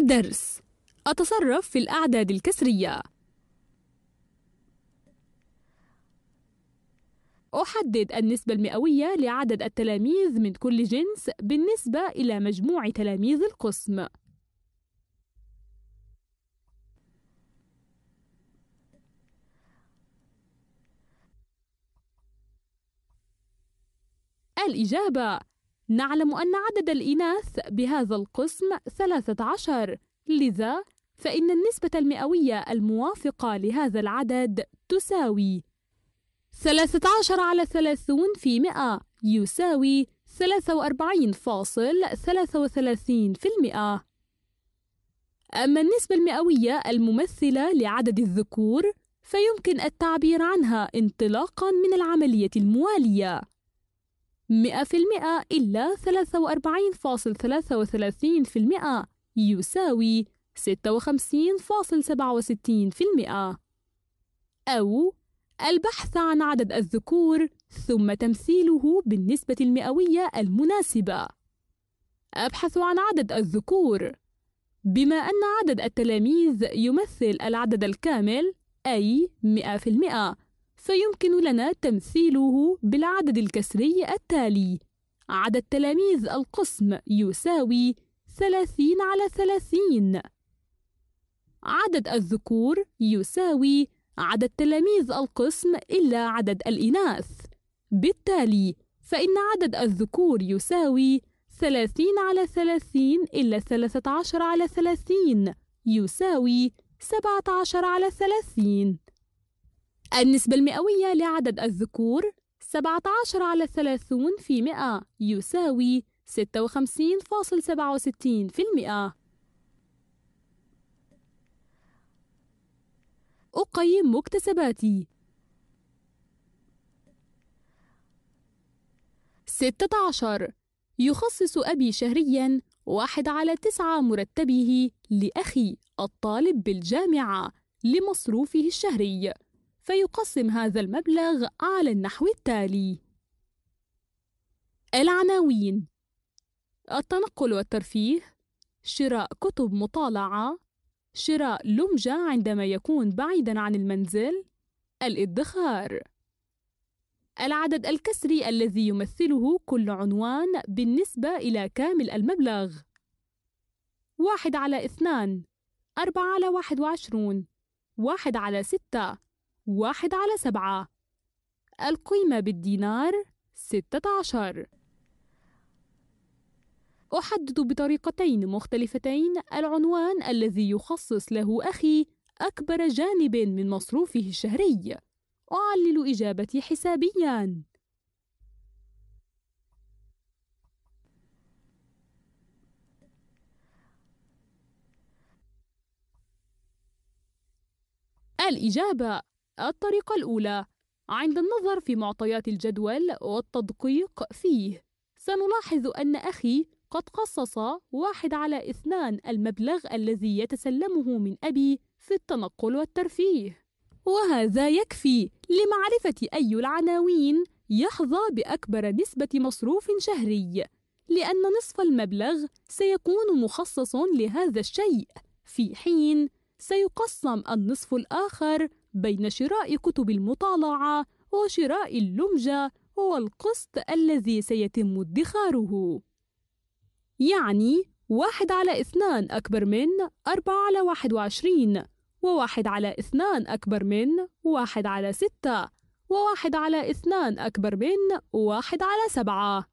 الدرس أتصرف في الأعداد الكسرية أحدد النسبة المئوية لعدد التلاميذ من كل جنس بالنسبة إلى مجموع تلاميذ القسم الإجابة نعلم أن عدد الإناث بهذا القسم 13 لذا فإن النسبة المئوية الموافقة لهذا العدد تساوي 13 على 30 في 100 يساوي 43.33% أما النسبة المئوية الممثلة لعدد الذكور فيمكن التعبير عنها انطلاقا من العملية الموالية 100% إلا 43.33% يساوي 56.67% أو البحث عن عدد الذكور ثم تمثيله بالنسبة المئوية المناسبة أبحث عن عدد الذكور بما أن عدد التلاميذ يمثل العدد الكامل أي 100% فيمكن لنا تمثيله بالعدد الكسري التالي عدد تلاميذ القسم يساوي 30 على 30 عدد الذكور يساوي عدد تلاميذ القسم إلا عدد الإناث بالتالي فإن عدد الذكور يساوي 30 على 30 إلا 13 على 30 يساوي 17 على 30 النسبة المئوية لعدد الذكور 17 على 30 في 100 يساوي 56.67 في المئة أقيم مكتسباتي 16 يخصص أبي شهرياً واحد على تسعة مرتبه لأخي الطالب بالجامعة لمصروفه الشهري فيقسم هذا المبلغ على النحو التالي العناوين التنقل والترفيه شراء كتب مطالعة شراء لمجة عندما يكون بعيدا عن المنزل الادخار العدد الكسري الذي يمثله كل عنوان بالنسبة إلى كامل المبلغ واحد على اثنان أربعة على واحد وعشرون واحد على ستة واحد على سبعة القيمة بالدينار ستة عشر أحدد بطريقتين مختلفتين العنوان الذي يخصص له أخي أكبر جانب من مصروفه الشهري أعلل إجابتي حسابياً الإجابة الطريقة الأولى عند النظر في معطيات الجدول والتدقيق فيه سنلاحظ أن أخي قد خصص واحد على اثنان المبلغ الذي يتسلمه من أبي في التنقل والترفيه وهذا يكفي لمعرفة أي العناوين يحظى بأكبر نسبة مصروف شهري لأن نصف المبلغ سيكون مخصص لهذا الشيء في حين سيقسم النصف الآخر بين شراء كتب المطالعة وشراء اللمجة والقسط الذي سيتم ادخاره يعني واحد على اثنان أكبر من أربعة على واحد وعشرين وواحد على اثنان أكبر من واحد على ستة وواحد على اثنان أكبر من واحد على سبعة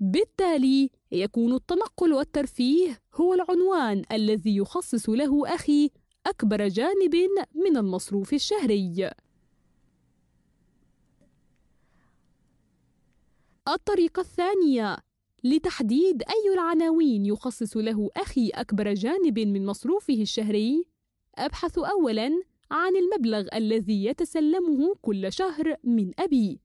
بالتالي يكون التنقل والترفيه هو العنوان الذي يخصص له أخي أكبر جانب من المصروف الشهري الطريقة الثانية لتحديد أي العناوين يخصص له أخي أكبر جانب من مصروفه الشهري أبحث أولاً عن المبلغ الذي يتسلمه كل شهر من أبي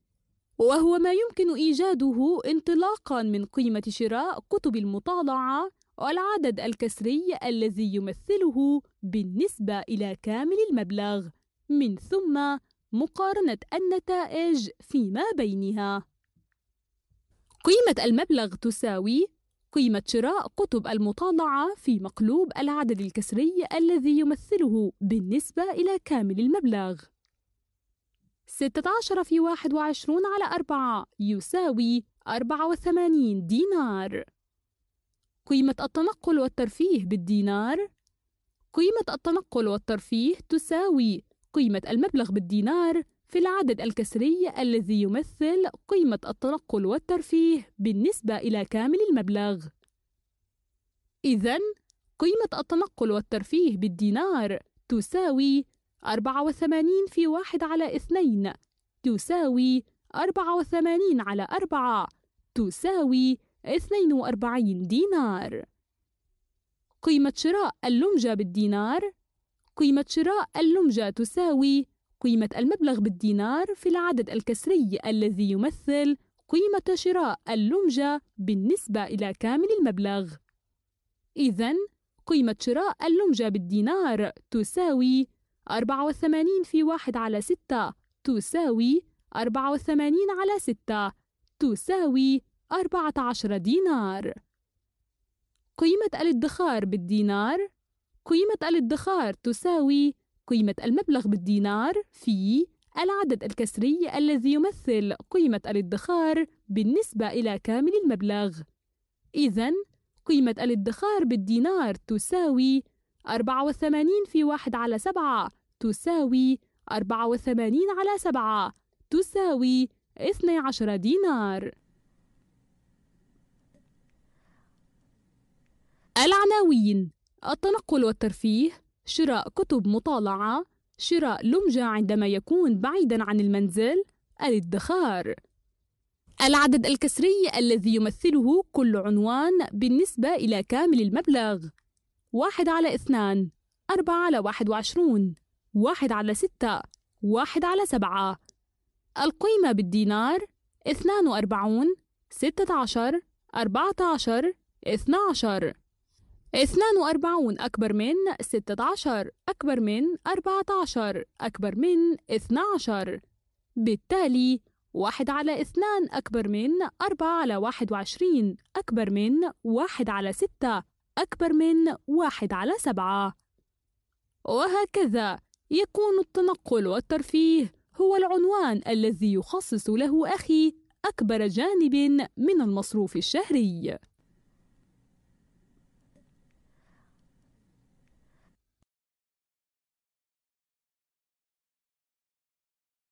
وهو ما يمكن إيجاده انطلاقاً من قيمة شراء كتب المطالعة والعدد الكسري الذي يمثله بالنسبة إلى كامل المبلغ من ثم مقارنة النتائج فيما بينها قيمة المبلغ تساوي قيمة شراء كتب المطالعة في مقلوب العدد الكسري الذي يمثله بالنسبة إلى كامل المبلغ 16 في 21 على 4 يساوي 84 دينار قيمة التنقل والترفيه بالدينار قيمة التنقل والترفيه تساوي قيمة المبلغ بالدينار في العدد الكسري الذي يمثل قيمة التنقل والترفيه بالنسبة إلى كامل المبلغ. إذا قيمة التنقل والترفيه بالدينار تساوي 84 في 1 على 2 تساوي 84 على 4 تساوي 42 دينار قيمة شراء اللمجة بالدينار قيمة شراء اللمجة تساوي قيمة المبلغ بالدينار في العدد الكسري الذي يمثل قيمة شراء اللمجة بالنسبة إلى كامل المبلغ. إذن قيمة شراء اللمجة بالدينار تساوي 84 في 1 على 6 تساوي 84 على 6 تساوي أربعة عشر دينار قيمة الادخار بالدينار قيمة الادخار تساوي قيمة المبلغ بالدينار في العدد الكسري الذي يمثل قيمة الادخار بالنسبة إلى كامل المبلغ إذا قيمة الادخار بالدينار تساوي 84 في 1 على 7 تساوي 84 على 7 تساوي 12 دينار العناوين التنقل والترفيه شراء كتب مطالعة شراء لمجة عندما يكون بعيدا عن المنزل الادخار العدد الكسري الذي يمثله كل عنوان بالنسبة إلى كامل المبلغ واحد على اثنان أربعة على واحد وعشرون واحد على ستة واحد على سبعة القيمة بالدينار اثنان وأربعون ستة عشر أربعة عشر اثنى عشر 42 أكبر من 16 أكبر من 14 أكبر من 12 بالتالي 1 على 2 أكبر من 4 على 21 أكبر من 1 على 6 أكبر من 1 على 7 وهكذا يكون التنقل والترفيه هو العنوان الذي يخصص له أخي أكبر جانب من المصروف الشهري